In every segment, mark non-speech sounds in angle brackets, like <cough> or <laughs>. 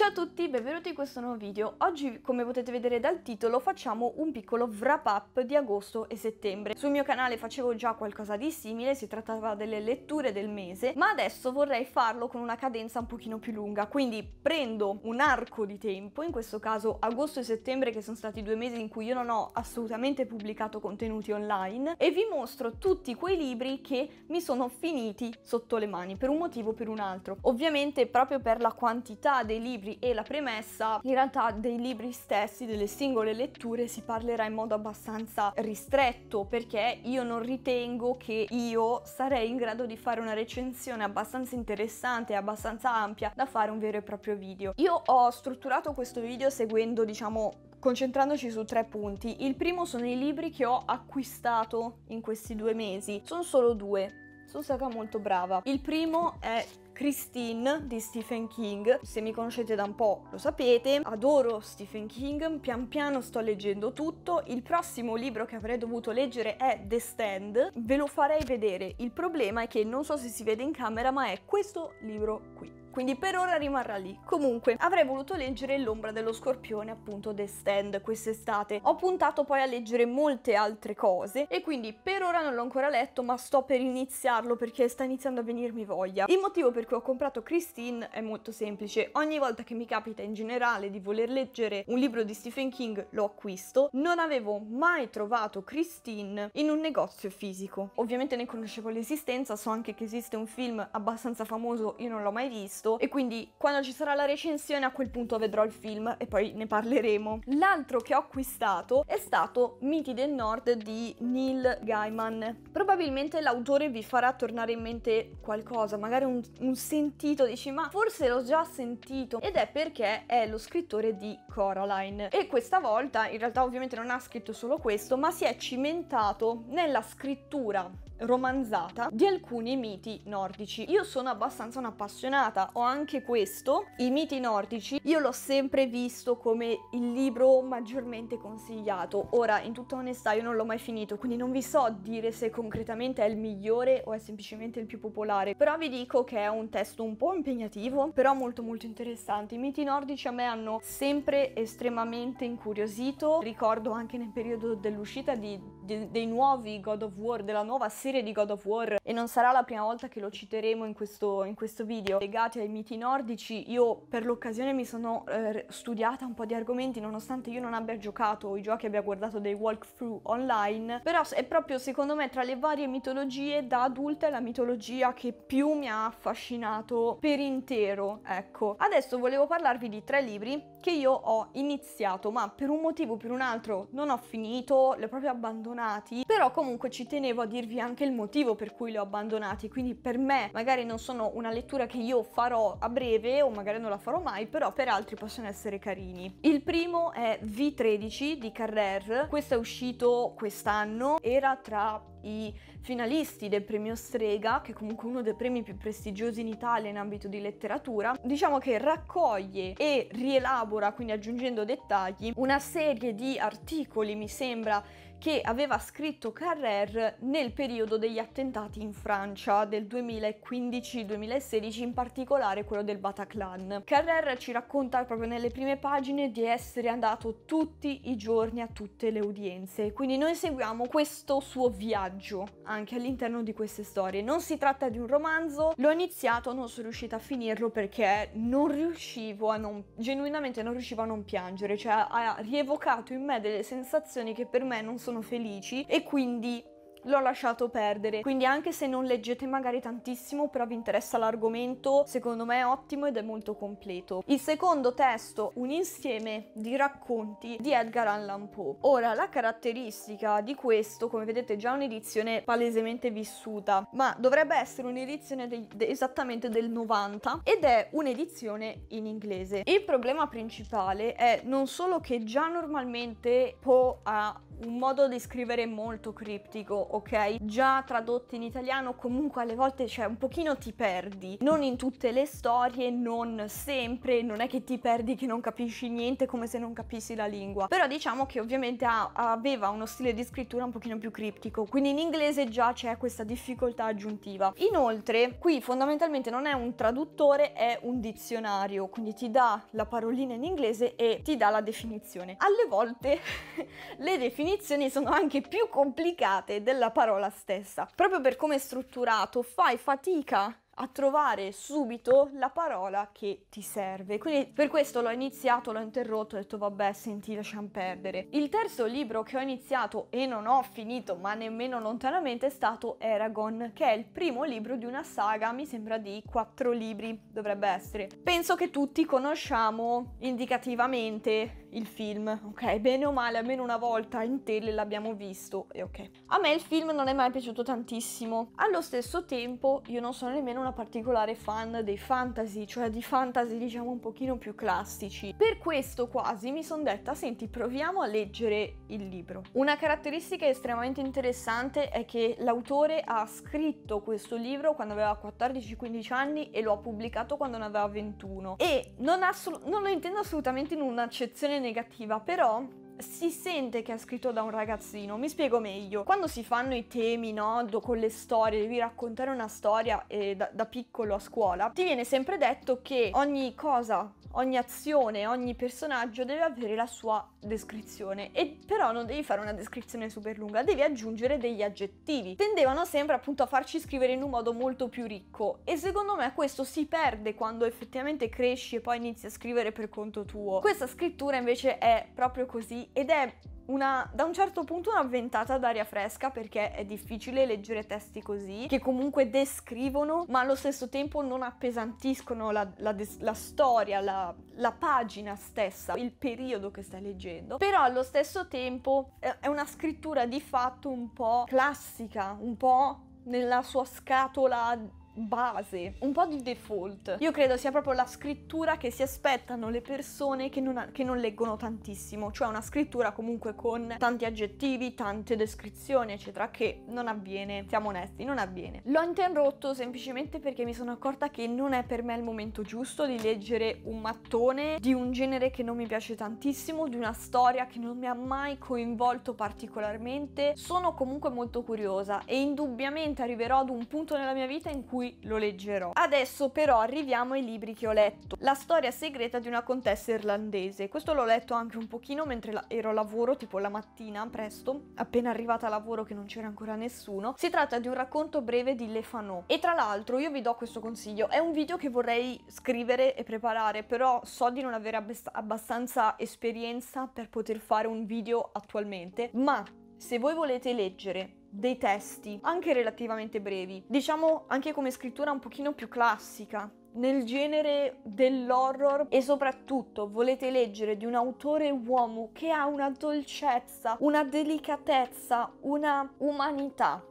Ciao a tutti, benvenuti in questo nuovo video. Oggi, come potete vedere dal titolo, facciamo un piccolo wrap up di agosto e settembre. Sul mio canale facevo già qualcosa di simile, si trattava delle letture del mese, ma adesso vorrei farlo con una cadenza un pochino più lunga, quindi prendo un arco di tempo, in questo caso agosto e settembre che sono stati due mesi in cui io non ho assolutamente pubblicato contenuti online e vi mostro tutti quei libri che mi sono finiti sotto le mani per un motivo o per un altro. Ovviamente proprio per la quantità dei libri libri e la premessa, in realtà dei libri stessi, delle singole letture, si parlerà in modo abbastanza ristretto perché io non ritengo che io sarei in grado di fare una recensione abbastanza interessante e abbastanza ampia da fare un vero e proprio video. Io ho strutturato questo video seguendo, diciamo, concentrandoci su tre punti. Il primo sono i libri che ho acquistato in questi due mesi. Sono solo due. Sono stata molto brava. Il primo è Christine di Stephen King. Se mi conoscete da un po' lo sapete, adoro Stephen King, pian piano sto leggendo tutto. Il prossimo libro che avrei dovuto leggere è The Stand, ve lo farei vedere. Il problema è che non so se si vede in camera, ma è questo libro qui quindi per ora rimarrà lì. Comunque, avrei voluto leggere L'ombra dello scorpione, appunto, The Stand quest'estate. Ho puntato poi a leggere molte altre cose e quindi per ora non l'ho ancora letto, ma sto per iniziarlo perché sta iniziando a venirmi voglia. Il motivo per cui ho comprato Christine è molto semplice. Ogni volta che mi capita in generale di voler leggere un libro di Stephen King, lo acquisto. Non avevo mai trovato Christine in un negozio fisico. Ovviamente ne conoscevo l'esistenza, so anche che esiste un film abbastanza famoso, io non l'ho mai visto, visto e quindi quando ci sarà la recensione a quel punto vedrò il film e poi ne parleremo. L'altro che ho acquistato è stato Miti del Nord di Neil Gaiman. Probabilmente l'autore vi farà tornare in mente qualcosa, magari un, un sentito, dici ma forse l'ho già sentito ed è perché è lo scrittore di Coraline e questa volta in realtà ovviamente non ha scritto solo questo ma si è cimentato nella scrittura romanzata di alcuni miti nordici. Io sono abbastanza un'appassionata, ho anche questo, i miti nordici, io l'ho sempre visto come il libro maggiormente consigliato. Ora, in tutta onestà, io non l'ho mai finito, quindi non vi so dire se concretamente è il migliore o è semplicemente il più popolare, però vi dico che è un testo un po' impegnativo, però molto molto interessante. I miti nordici a me hanno sempre estremamente incuriosito, ricordo anche nel periodo dell'uscita di de- dei nuovi God of War, della nuova serie di God of War, e non sarà la prima volta che lo citeremo in questo, in questo video, legati ai miti nordici, io per l'occasione mi sono eh, studiata un po' di argomenti, nonostante io non abbia giocato i giochi, abbia guardato dei walkthrough online, però è proprio secondo me tra le varie mitologie da adulta è la mitologia che più mi ha affascinato per intero, ecco. Adesso volevo parlarvi di tre libri che io ho iniziato, ma per un motivo o per un altro non ho finito, li ho proprio abbandonati abbandonati, però comunque ci tenevo a dirvi anche il motivo per cui li ho abbandonati, quindi per me magari non sono una lettura che io farò a breve o magari non la farò mai, però per altri possono essere carini. Il primo è V13 di Carrer, questo è uscito quest'anno, era tra i finalisti del premio Strega, che è comunque uno dei premi più prestigiosi in Italia in ambito di letteratura, diciamo che raccoglie e rielabora, quindi aggiungendo dettagli, una serie di articoli, mi sembra, che aveva scritto Carrère nel periodo degli attentati in Francia del 2015-2016, in particolare quello del Bataclan. Carrère ci racconta proprio nelle prime pagine di essere andato tutti i giorni a tutte le udienze, quindi noi seguiamo questo suo viaggio anche all'interno di queste storie. Non si tratta di un romanzo, l'ho iniziato, non sono riuscita a finirlo perché non riuscivo a non, genuinamente non riuscivo a non piangere, cioè ha rievocato in me delle sensazioni che per me non sono sono felici e quindi l'ho lasciato perdere. Quindi anche se non leggete magari tantissimo, però vi interessa l'argomento, secondo me è ottimo ed è molto completo. Il secondo testo, un insieme di racconti di Edgar Allan Poe. Ora, la caratteristica di questo, come vedete, è già un'edizione palesemente vissuta, ma dovrebbe essere un'edizione de de esattamente del 90 ed è un'edizione in inglese. Il problema principale è non solo che già normalmente Poe ha un modo di scrivere molto criptico, ok? Già tradotti in italiano comunque alle volte cioè un pochino ti perdi, non in tutte le storie, non sempre, non è che ti perdi che non capisci niente come se non capissi la lingua, però diciamo che ovviamente ha, aveva uno stile di scrittura un pochino più criptico, quindi in inglese già c'è questa difficoltà aggiuntiva. Inoltre qui fondamentalmente non è un traduttore, è un dizionario, quindi ti dà la parolina in inglese e ti dà la definizione. Alle volte <laughs> le definizioni definizioni sono anche più complicate della parola stessa. Proprio per come è strutturato, fai fatica a trovare subito la parola che ti serve. Quindi per questo l'ho iniziato, l'ho interrotto, ho detto vabbè, senti, lasciamo perdere. Il terzo libro che ho iniziato e non ho finito, ma nemmeno lontanamente, è stato Eragon, che è il primo libro di una saga, mi sembra di quattro libri, dovrebbe essere. Penso che tutti conosciamo indicativamente il film, ok? Bene o male, almeno una volta in tele l'abbiamo visto e ok. A me il film non è mai piaciuto tantissimo. Allo stesso tempo io non sono nemmeno una particolare fan dei fantasy, cioè di fantasy diciamo un pochino più classici. Per questo quasi mi sono detta, senti, proviamo a leggere il libro. Una caratteristica estremamente interessante è che l'autore ha scritto questo libro quando aveva 14-15 anni e lo ha pubblicato quando ne aveva 21 e non, non lo intendo assolutamente in un'accezione negativa, però si sente che è scritto da un ragazzino. Mi spiego meglio. Quando si fanno i temi, no, con le storie, devi raccontare una storia eh, da, da piccolo a scuola, ti viene sempre detto che ogni cosa, ogni azione, ogni personaggio deve avere la sua descrizione, e però non devi fare una descrizione super lunga, devi aggiungere degli aggettivi. Tendevano sempre appunto a farci scrivere in un modo molto più ricco e secondo me questo si perde quando effettivamente cresci e poi inizi a scrivere per conto tuo. Questa scrittura invece è proprio così ed è una, da un certo punto una ventata d'aria fresca perché è difficile leggere testi così, che comunque descrivono ma allo stesso tempo non appesantiscono la, la, la storia, la, la, pagina stessa, il periodo che stai leggendo, però allo stesso tempo eh, è una scrittura di fatto un po' classica, un po' nella sua scatola base, un po' di default. Io credo sia proprio la scrittura che si aspettano le persone che non, che non leggono tantissimo, cioè una scrittura comunque con tanti aggettivi, tante descrizioni, eccetera, che non avviene, siamo onesti, non avviene. L'ho interrotto semplicemente perché mi sono accorta che non è per me il momento giusto di leggere un mattone di un genere che non mi piace tantissimo, di una storia che non mi ha mai coinvolto particolarmente. Sono comunque molto curiosa e indubbiamente arriverò ad un punto nella mia vita in cui lo leggerò. Adesso però arriviamo ai libri che ho letto. La storia segreta di una contessa irlandese. Questo l'ho letto anche un pochino mentre ero a lavoro, tipo la mattina, presto, appena arrivata a lavoro che non c'era ancora nessuno. Si tratta di un racconto breve di Le Fanot. E tra l'altro io vi do questo consiglio. È un video che vorrei scrivere e preparare, però so di non avere abbastanza esperienza per poter fare un video attualmente, ma se voi volete leggere dei testi anche relativamente brevi, diciamo anche come scrittura un pochino più classica, nel genere dell'horror e soprattutto volete leggere di un autore uomo che ha una dolcezza, una delicatezza, una umanità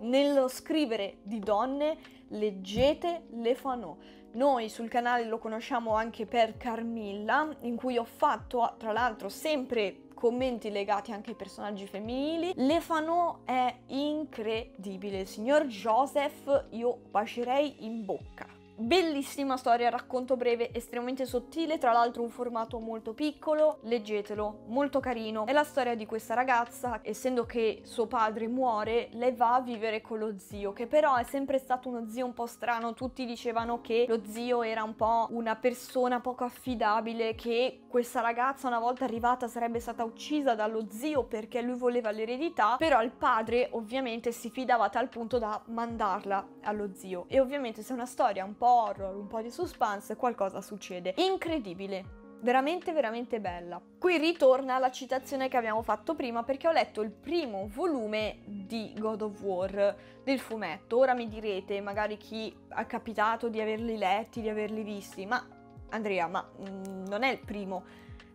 nello scrivere di donne, leggete Le Fanò. Noi sul canale lo conosciamo anche per Carmilla, in cui ho fatto tra l'altro sempre commenti legati anche ai personaggi femminili. L'Efano è incredibile, il signor Joseph io bacerei in bocca. Bellissima storia, racconto breve, estremamente sottile, tra l'altro un formato molto piccolo, leggetelo, molto carino. È la storia di questa ragazza, essendo che suo padre muore, lei va a vivere con lo zio, che però è sempre stato uno zio un po' strano, tutti dicevano che lo zio era un po' una persona poco affidabile, che questa ragazza una volta arrivata sarebbe stata uccisa dallo zio perché lui voleva l'eredità, però il padre ovviamente si fidava a tal punto da mandarla allo zio. E ovviamente se è una storia un po' po' horror, un po' di suspense, qualcosa succede. Incredibile veramente veramente bella. Qui ritorna la citazione che abbiamo fatto prima perché ho letto il primo volume di God of War del fumetto. Ora mi direte, magari chi ha capitato di averli letti, di averli visti, ma Andrea, ma mm, non è il primo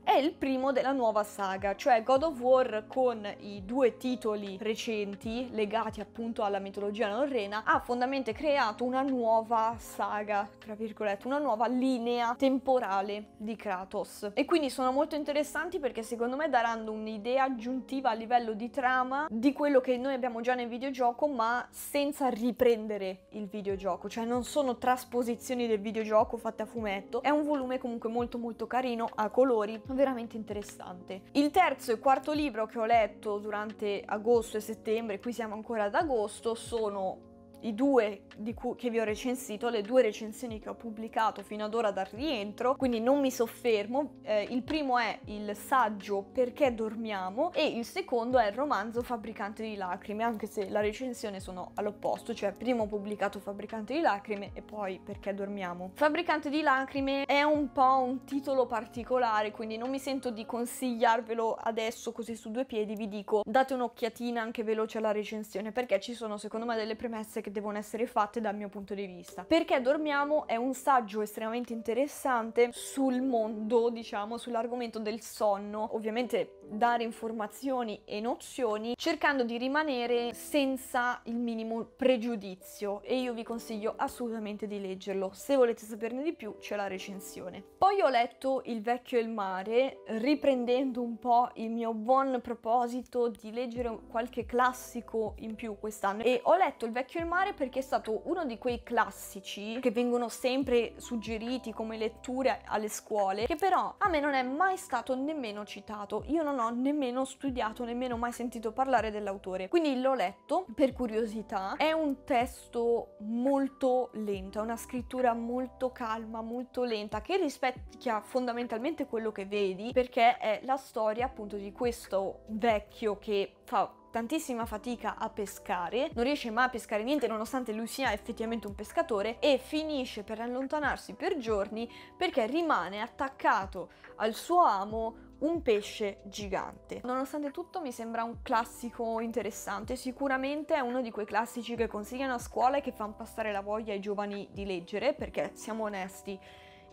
è il primo della nuova saga, cioè God of War con i due titoli recenti legati appunto alla mitologia norrena ha fondamentalmente creato una nuova saga, tra virgolette, una nuova linea temporale di Kratos. E quindi sono molto interessanti perché secondo me daranno un'idea aggiuntiva a livello di trama di quello che noi abbiamo già nel videogioco ma senza riprendere il videogioco, cioè non sono trasposizioni del videogioco fatte a fumetto, è un volume comunque molto molto carino a colori veramente interessante. Il terzo e quarto libro che ho letto durante agosto e settembre, qui siamo ancora ad agosto, sono i due cui, che vi ho recensito, le due recensioni che ho pubblicato fino ad ora dal rientro, quindi non mi soffermo. Eh, il primo è il saggio Perché dormiamo e il secondo è il romanzo Fabbricante di lacrime, anche se la recensione sono all'opposto, cioè prima ho pubblicato Fabbricante di lacrime e poi Perché dormiamo. Fabbricante di lacrime è un po' un titolo particolare, quindi non mi sento di consigliarvelo adesso così su due piedi, vi dico date un'occhiatina anche veloce alla recensione perché ci sono secondo me delle premesse che devono essere fatte fatte dal mio punto di vista. Perché dormiamo è un saggio estremamente interessante sul mondo, diciamo, sull'argomento del sonno. Ovviamente dare informazioni e nozioni cercando di rimanere senza il minimo pregiudizio e io vi consiglio assolutamente di leggerlo. Se volete saperne di più c'è la recensione. Poi ho letto Il vecchio e il mare riprendendo un po' il mio buon proposito di leggere qualche classico in più quest'anno e ho letto Il vecchio e il mare perché è stato uno di quei classici che vengono sempre suggeriti come letture alle scuole che però a me non è mai stato nemmeno citato. Io non ho ho nemmeno studiato, nemmeno mai sentito parlare dell'autore. Quindi l'ho letto per curiosità. È un testo molto lento, è una scrittura molto calma, molto lenta, che rispecchia fondamentalmente quello che vedi, perché è la storia appunto di questo vecchio che fa tantissima fatica a pescare, non riesce mai a pescare niente nonostante lui sia effettivamente un pescatore e finisce per allontanarsi per giorni perché rimane attaccato al suo amo un pesce gigante. Nonostante tutto mi sembra un classico interessante, sicuramente è uno di quei classici che consigliano a scuola e che fanno passare la voglia ai giovani di leggere, perché siamo onesti,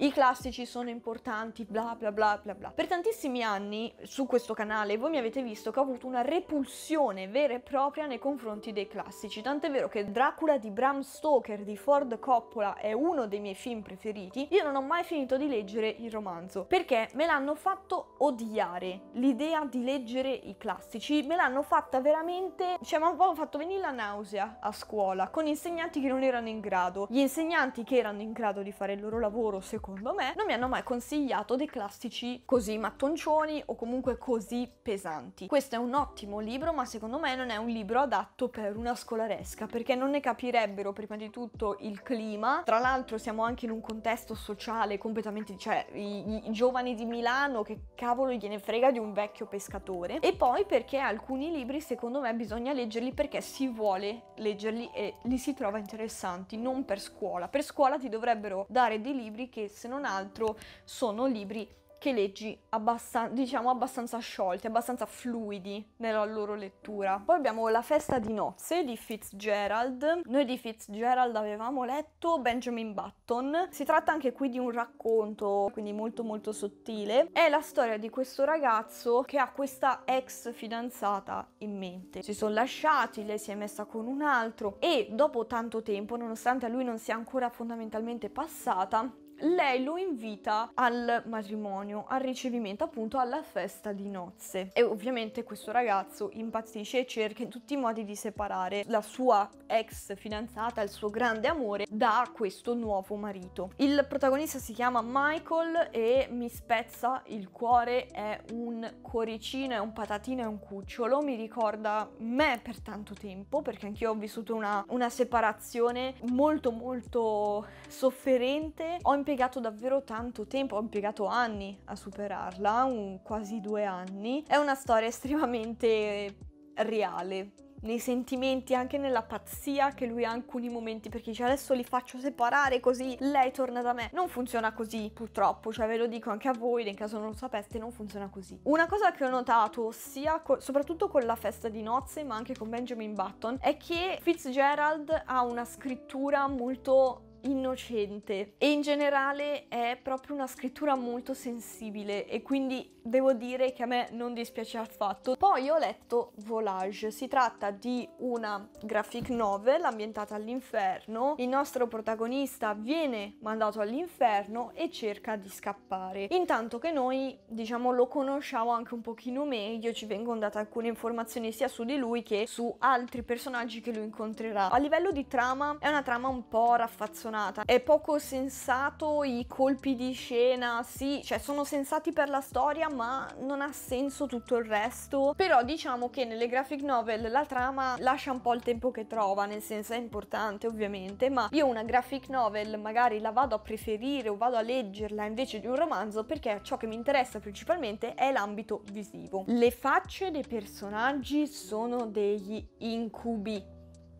i classici sono importanti, bla bla bla bla bla. Per tantissimi anni su questo canale voi mi avete visto che ho avuto una repulsione vera e propria nei confronti dei classici, tant'è vero che Dracula di Bram Stoker di Ford Coppola è uno dei miei film preferiti, io non ho mai finito di leggere il romanzo, perché me l'hanno fatto odiare, l'idea di leggere i classici, me l'hanno fatta veramente, cioè mi hanno fatto venire la nausea a scuola, con insegnanti che non erano in grado, gli insegnanti che erano in grado di fare il loro lavoro secondo secondo me, non mi hanno mai consigliato dei classici così mattoncioni o comunque così pesanti. Questo è un ottimo libro, ma secondo me non è un libro adatto per una scolaresca, perché non ne capirebbero prima di tutto il clima. Tra l'altro siamo anche in un contesto sociale completamente, cioè i, i giovani di Milano che cavolo gliene frega di un vecchio pescatore. E poi perché alcuni libri secondo me bisogna leggerli perché si vuole leggerli e li si trova interessanti, non per scuola. Per scuola ti dovrebbero dare dei libri che se non altro sono libri che leggi abbastan- diciamo abbastanza sciolti, abbastanza fluidi nella loro lettura. Poi abbiamo La festa di nozze di Fitzgerald. Noi di Fitzgerald avevamo letto Benjamin Button. Si tratta anche qui di un racconto, quindi molto molto sottile. È la storia di questo ragazzo che ha questa ex fidanzata in mente. Si sono lasciati, lei si è messa con un altro e dopo tanto tempo, nonostante a lui non sia ancora fondamentalmente passata, lei lo invita al matrimonio, al ricevimento, appunto alla festa di nozze. E ovviamente questo ragazzo impazzisce e cerca in tutti i modi di separare la sua ex fidanzata, il suo grande amore, da questo nuovo marito. Il protagonista si chiama Michael e mi spezza il cuore, è un cuoricino, è un patatino, è un cucciolo, mi ricorda me per tanto tempo, perché anch'io ho vissuto una, una separazione molto molto sofferente. Ho imparato impiegato davvero tanto tempo, ho impiegato anni a superarla, un, quasi due anni. È una storia <laughs> estremamente reale, nei sentimenti, anche nella pazzia che lui ha in alcuni momenti, perché dice adesso li faccio separare così lei torna da me. Non funziona così, purtroppo, cioè ve lo dico anche a voi, nel caso non lo sapeste, non funziona così. Una cosa che ho notato, sia co soprattutto con la festa di nozze, ma anche con Benjamin Button, è che Fitzgerald ha una scrittura molto innocente e in generale è proprio una scrittura molto sensibile e quindi devo dire che a me non dispiace affatto. Poi ho letto Volage, si tratta di una graphic novel ambientata all'inferno, il nostro protagonista viene mandato all'inferno e cerca di scappare. Intanto che noi, diciamo, lo conosciamo anche un pochino meglio, ci vengono date alcune informazioni sia su di lui che su altri personaggi che lui incontrerà. A livello di trama è una trama un po' raffazzonata, è poco sensato i colpi di scena, sì, cioè sono sensati per la storia, ma non ha senso tutto il resto. Però diciamo che nelle graphic novel la trama lascia un po' il tempo che trova, nel senso è importante ovviamente, ma io una graphic novel magari la vado a preferire o vado a leggerla invece di un romanzo perché ciò che mi interessa principalmente è l'ambito visivo. Le facce dei personaggi sono degli incubi.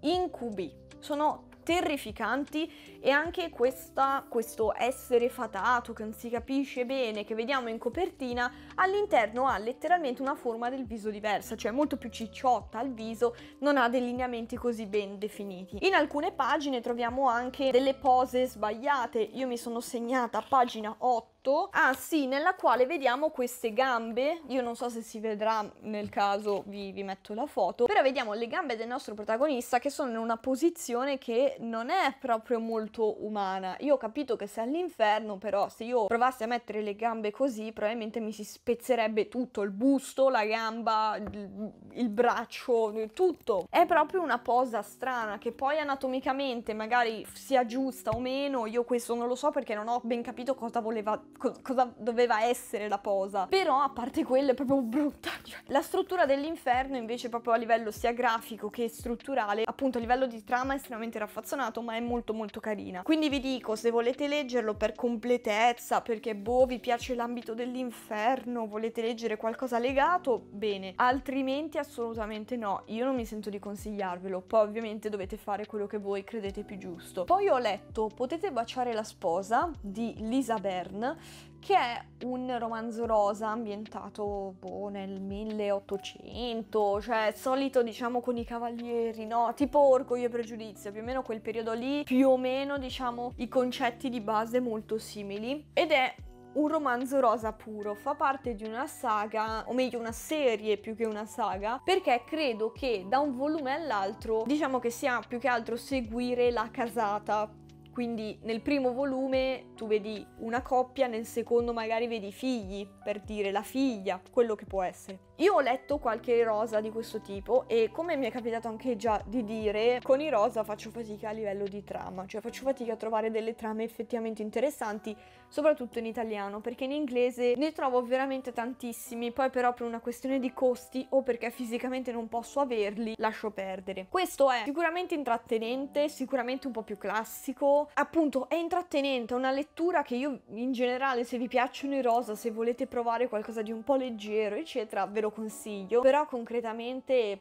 Incubi. Sono terrificanti e anche questa, questo essere fatato che non si capisce bene, che vediamo in copertina, all'interno ha letteralmente una forma del viso diversa, cioè molto più cicciotta al viso, non ha dei lineamenti così ben definiti. In alcune pagine troviamo anche delle pose sbagliate, io mi sono segnata pagina 8 sotto, ah sì, nella quale vediamo queste gambe, io non so se si vedrà nel caso vi, vi metto la foto, però vediamo le gambe del nostro protagonista che sono in una posizione che non è proprio molto umana. Io ho capito che sei all'inferno, però se io provassi a mettere le gambe così probabilmente mi si spezzerebbe tutto, il busto, la gamba, il, il braccio, tutto. È proprio una posa strana che poi anatomicamente magari sia giusta o meno, io questo non lo so perché non ho ben capito cosa voleva co- cosa doveva essere la posa. Però a parte quello è proprio brutta. <laughs> Cioè, la struttura dell'inferno invece proprio a livello sia grafico che strutturale, appunto a livello di trama è estremamente raffazzonato ma è molto molto carina. Quindi vi dico, se volete leggerlo per completezza, perché boh vi piace l'ambito dell'inferno, volete leggere qualcosa legato, bene. Altrimenti assolutamente no, io non mi sento di consigliarvelo. Poi ovviamente dovete fare quello che voi credete più giusto. Poi ho letto Potete baciare la sposa di Lisa Bern che è un romanzo rosa ambientato boh, nel 1800, cioè solito diciamo con i cavalieri, no? Tipo Orgoglio e Pregiudizio, più o meno quel periodo lì, più o meno diciamo i concetti di base molto simili. Ed è un romanzo rosa puro, fa parte di una saga, o meglio una serie più che una saga, perché credo che da un volume all'altro diciamo che sia più che altro seguire la casata quindi nel primo volume tu vedi una coppia, nel secondo magari vedi figli, per dire la figlia, quello che può essere. Io ho letto qualche rosa di questo tipo e come mi è capitato anche già di dire, con i rosa faccio fatica a livello di trama, cioè faccio fatica a trovare delle trame effettivamente interessanti, soprattutto in italiano, perché in inglese ne trovo veramente tantissimi, poi però per una questione di costi o perché fisicamente non posso averli, lascio perdere. Questo è sicuramente intrattenente, sicuramente un po' più classico, appunto è intrattenente, è una lettura che io in generale se vi piacciono i rosa, se volete provare qualcosa di un po' leggero, eccetera, ve lo lo consiglio, però concretamente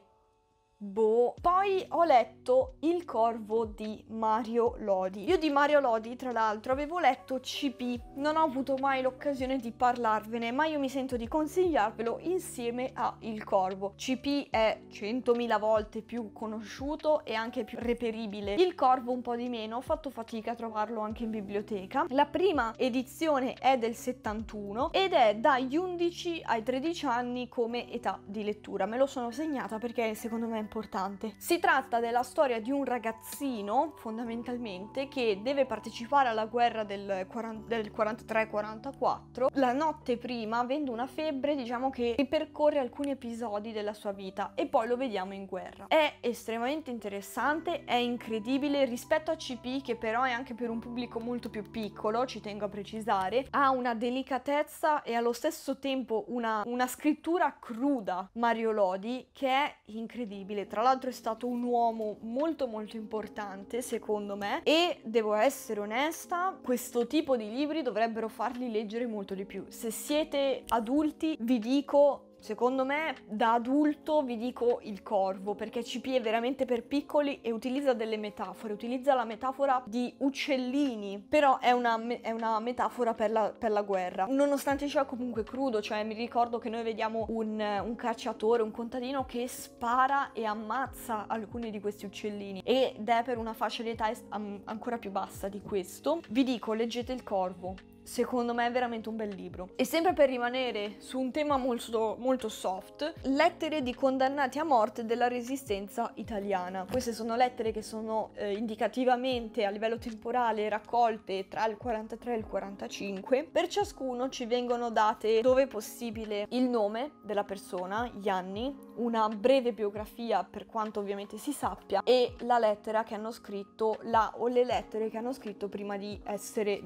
Boh. Poi ho letto Il Corvo di Mario Lodi. Io di Mario Lodi, tra l'altro, avevo letto CP. Non ho avuto mai l'occasione di parlarvene, ma io mi sento di consigliarvelo insieme a Il Corvo. CP è 100.000 volte più conosciuto e anche più reperibile. Il Corvo un po' di meno, ho fatto fatica a trovarlo anche in biblioteca. La prima edizione è del 71 ed è dagli 11 ai 13 anni come età di lettura. Me lo sono segnata perché secondo me è importante. Si tratta della storia di un ragazzino, fondamentalmente, che deve partecipare alla guerra del, del 43-44. La notte prima, avendo una febbre, diciamo che ripercorre alcuni episodi della sua vita e poi lo vediamo in guerra. È estremamente interessante, è incredibile rispetto a CP, che però è anche per un pubblico molto più piccolo, ci tengo a precisare, ha una delicatezza e allo stesso tempo una, una scrittura cruda, Mario Lodi, che è incredibile incredibile, tra l'altro è stato un uomo molto molto importante secondo me e devo essere onesta, questo tipo di libri dovrebbero farli leggere molto di più. Se siete adulti vi dico Secondo me da adulto vi dico il corvo perché CP è veramente per piccoli e utilizza delle metafore, utilizza la metafora di uccellini, però è una, è una metafora per la, per la, guerra. Nonostante ciò è comunque crudo, cioè mi ricordo che noi vediamo un, un cacciatore, un contadino che spara e ammazza alcuni di questi uccellini ed è per una fascia di età ancora più bassa di questo. Vi dico, leggete il corvo, secondo me è veramente un bel libro. E sempre per rimanere su un tema molto, molto soft, lettere di condannati a morte della resistenza italiana. Queste sono lettere che sono eh, indicativamente a livello temporale raccolte tra il 43 e il 45. Per ciascuno ci vengono date, dove possibile, il nome della persona, gli anni, una breve biografia per quanto ovviamente si sappia e la lettera che hanno scritto, la o le lettere che hanno scritto prima di essere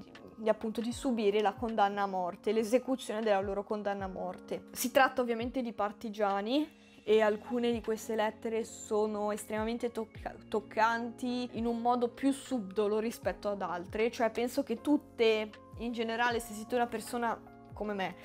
appunto di subire la condanna a morte, l'esecuzione della loro condanna a morte. Si tratta ovviamente di partigiani e alcune di queste lettere sono estremamente tocca- toccanti in un modo più subdolo rispetto ad altre, cioè penso che tutte in generale se siete una persona come me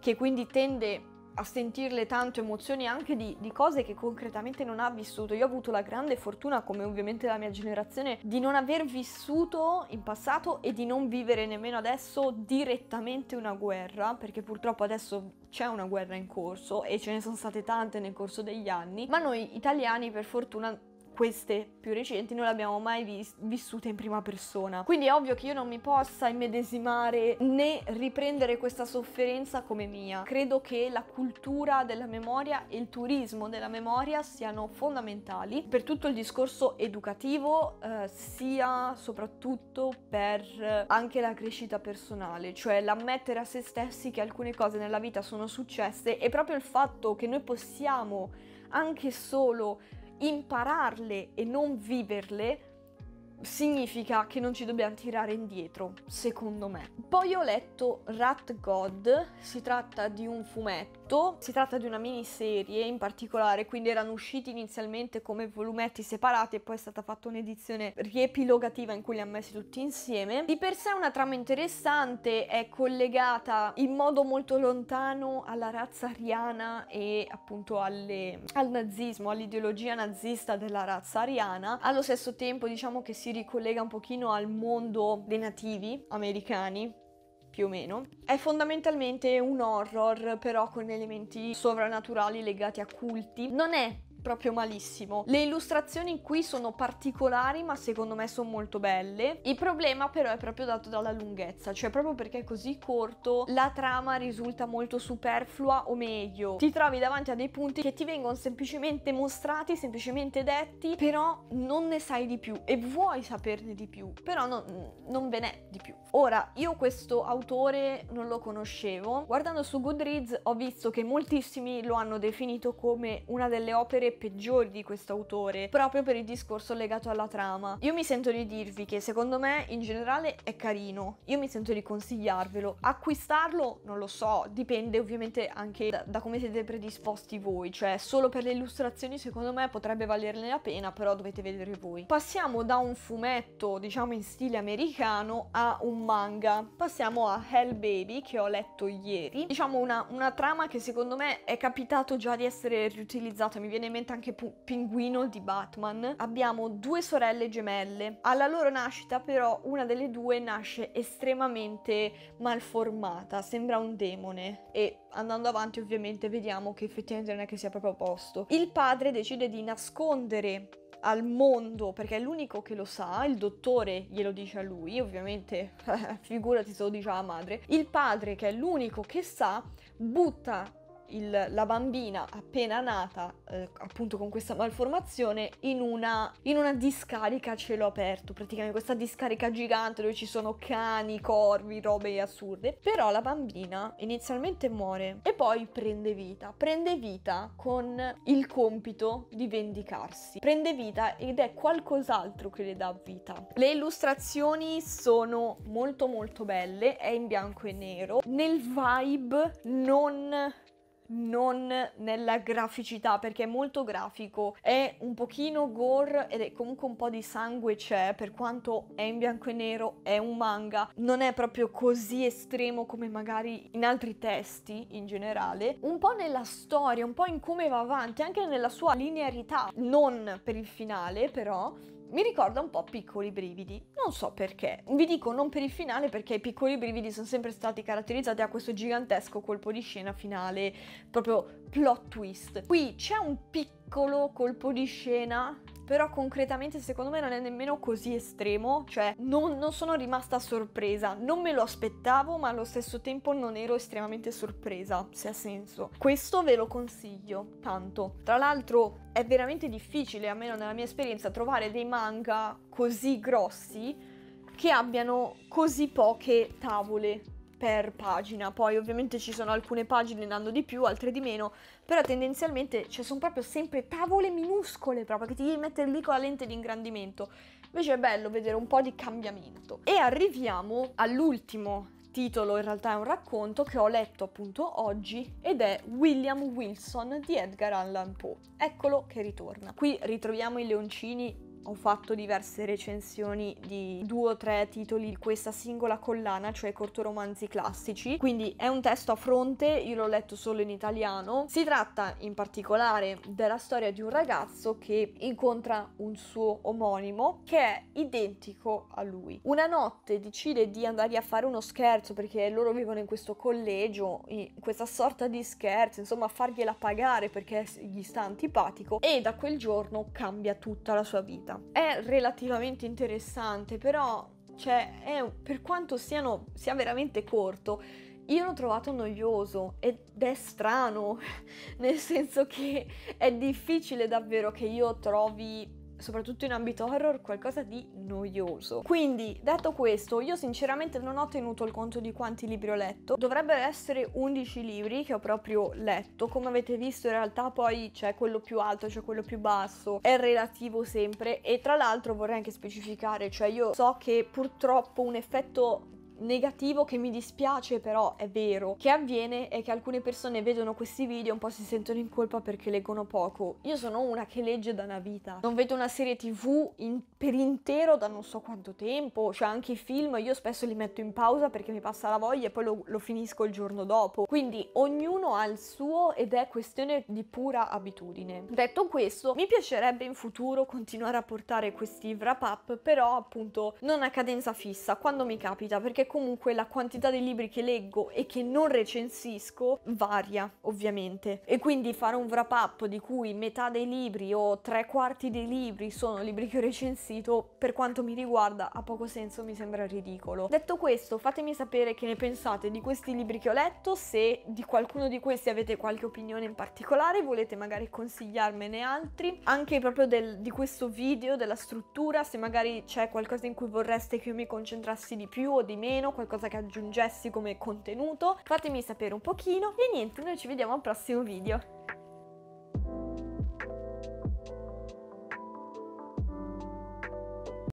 che quindi tende a sentirle tanto emozioni anche di, di, cose che concretamente non ha vissuto. Io ho avuto la grande fortuna, come ovviamente la mia generazione, di non aver vissuto in passato e di non vivere nemmeno adesso direttamente una guerra, perché purtroppo adesso c'è una guerra in corso e ce ne sono state tante nel corso degli anni, ma noi italiani per fortuna queste più recenti non le abbiamo mai vis- vissute in prima persona. Quindi è ovvio che io non mi possa immedesimare né riprendere questa sofferenza come mia. Credo che la cultura della memoria e il turismo della memoria siano fondamentali per tutto il discorso educativo, eh, sia soprattutto per eh, anche la crescita personale, cioè l'ammettere a se stessi che alcune cose nella vita sono successe e proprio il fatto che noi possiamo anche solo impararle e non viverle significa che non ci dobbiamo tirare indietro, secondo me. Poi ho letto Rat God, si tratta di un fumetto, si tratta di una miniserie in particolare, quindi erano usciti inizialmente come volumetti separati e poi è stata fatta un'edizione riepilogativa in cui li ha messi tutti insieme. Di per sé è una trama interessante, è collegata in modo molto lontano alla razza ariana e appunto alle, al nazismo, all'ideologia nazista della razza ariana. Allo stesso tempo diciamo che si ricollega un pochino al mondo dei nativi americani, più o meno. È fondamentalmente un horror però con elementi sovrannaturali legati a culti. Non è proprio malissimo. Le illustrazioni qui sono particolari ma secondo me sono molto belle. Il problema però è proprio dato dalla lunghezza, cioè proprio perché è così corto la trama risulta molto superflua o meglio ti trovi davanti a dei punti che ti vengono semplicemente mostrati, semplicemente detti, però non ne sai di più e vuoi saperne di più, però non, non ve n'è di più. Ora, io questo autore non lo conoscevo, guardando su Goodreads ho visto che moltissimi lo hanno definito come una delle opere peggiori di quest'autore, proprio per il discorso legato alla trama. Io mi sento di dirvi che secondo me in generale è carino, io mi sento di consigliarvelo. Acquistarlo non lo so, dipende ovviamente anche da, da come siete predisposti voi, cioè solo per le illustrazioni secondo me potrebbe valerne la pena, però dovete vedere voi. Passiamo da un fumetto diciamo in stile americano a un manga. Passiamo a Hell Baby che ho letto ieri. Diciamo una, una trama che secondo me è capitato già di essere riutilizzata, mi viene in mente probabilmente anche Pinguino di Batman, abbiamo due sorelle gemelle. Alla loro nascita però una delle due nasce estremamente malformata, sembra un demone e andando avanti ovviamente vediamo che effettivamente non è che sia proprio a posto. Il padre decide di nascondere al mondo perché è l'unico che lo sa, il dottore glielo dice a lui, ovviamente <laughs> figurati se lo dice alla madre, il padre che è l'unico che sa butta il, la bambina appena nata, eh, appunto con questa malformazione, in una, in una discarica a cielo aperto, praticamente questa discarica gigante dove ci sono cani, corvi, robe assurde. Però la bambina inizialmente muore e poi prende vita, prende vita con il compito di vendicarsi, prende vita ed è qualcos'altro che le dà vita. Le illustrazioni sono molto molto belle, è in bianco e nero, nel vibe non non nella graficità perché è molto grafico, è un pochino gore ed è comunque un po' di sangue c'è, per quanto è in bianco e nero, è un manga, non è proprio così estremo come magari in altri testi in generale, un po' nella storia, un po' in come va avanti, anche nella sua linearità, non per il finale però, mi ricorda un po' piccoli brividi, non so perché. Vi dico non per il finale perché i piccoli brividi sono sempre stati caratterizzati da questo gigantesco colpo di scena finale, proprio plot twist. Qui c'è un piccolo colpo di scena però concretamente secondo me non è nemmeno così estremo, cioè non, non sono rimasta sorpresa, non me lo aspettavo ma allo stesso tempo non ero estremamente sorpresa, se ha senso. Questo ve lo consiglio tanto. Tra l'altro è veramente difficile, almeno nella mia esperienza, trovare dei manga così grossi che abbiano così poche tavole per pagina, poi ovviamente ci sono alcune pagine dando di più, altre di meno, però tendenzialmente cioè, sono proprio sempre tavole minuscole, proprio che ti devi mettere lì con la lente di ingrandimento. Invece è bello vedere un po' di cambiamento. E arriviamo all'ultimo titolo in realtà è un racconto che ho letto appunto oggi ed è William Wilson di Edgar Allan Poe. Eccolo che ritorna. Qui ritroviamo i leoncini ho fatto diverse recensioni di due o tre titoli di questa singola collana, cioè cortoromanzi classici, quindi è un testo a fronte, io l'ho letto solo in italiano. Si tratta in particolare della storia di un ragazzo che incontra un suo omonimo che è identico a lui. Una notte decide di andare a fare uno scherzo perché loro vivono in questo collegio, in questa sorta di scherzo, insomma a fargliela pagare perché gli sta antipatico e da quel giorno cambia tutta la sua vita vita. È relativamente interessante, però, cioè, è, per quanto siano, sia veramente corto, io l'ho trovato noioso ed è strano, <laughs> nel senso che è difficile davvero che io trovi soprattutto in ambito horror, qualcosa di noioso. Quindi, detto questo, io sinceramente non ho tenuto il conto di quanti libri ho letto. Dovrebbero essere 11 libri che ho proprio letto. Come avete visto, in realtà poi c'è quello più alto, c'è quello più basso, è relativo sempre. E tra l'altro vorrei anche specificare, cioè io so che purtroppo un effetto negativo che mi dispiace però è vero che avviene è che alcune persone vedono questi video e un po' si sentono in colpa perché leggono poco. Io sono una che legge da una vita, non vedo una serie tv in, per intero da non so quanto tempo, cioè anche i film io spesso li metto in pausa perché mi passa la voglia e poi lo, lo finisco il giorno dopo. Quindi ognuno ha il suo ed è questione di pura abitudine. Detto questo, mi piacerebbe in futuro continuare a portare questi wrap up, però appunto non a cadenza fissa, quando mi capita, perché comunque la quantità dei libri che leggo e che non recensisco varia, ovviamente. E quindi fare un wrap up di cui metà dei libri o tre quarti dei libri sono libri che ho recensito, per quanto mi riguarda, ha poco senso, mi sembra ridicolo. Detto questo, fatemi sapere che ne pensate di questi libri che ho letto, se di qualcuno di questi avete qualche opinione in particolare, volete magari consigliarmene altri, anche proprio del, di questo video, della struttura, se magari c'è qualcosa in cui vorreste che io mi concentrassi di più o di meno meno, qualcosa che aggiungessi come contenuto, fatemi sapere un pochino e niente, noi ci vediamo al prossimo video.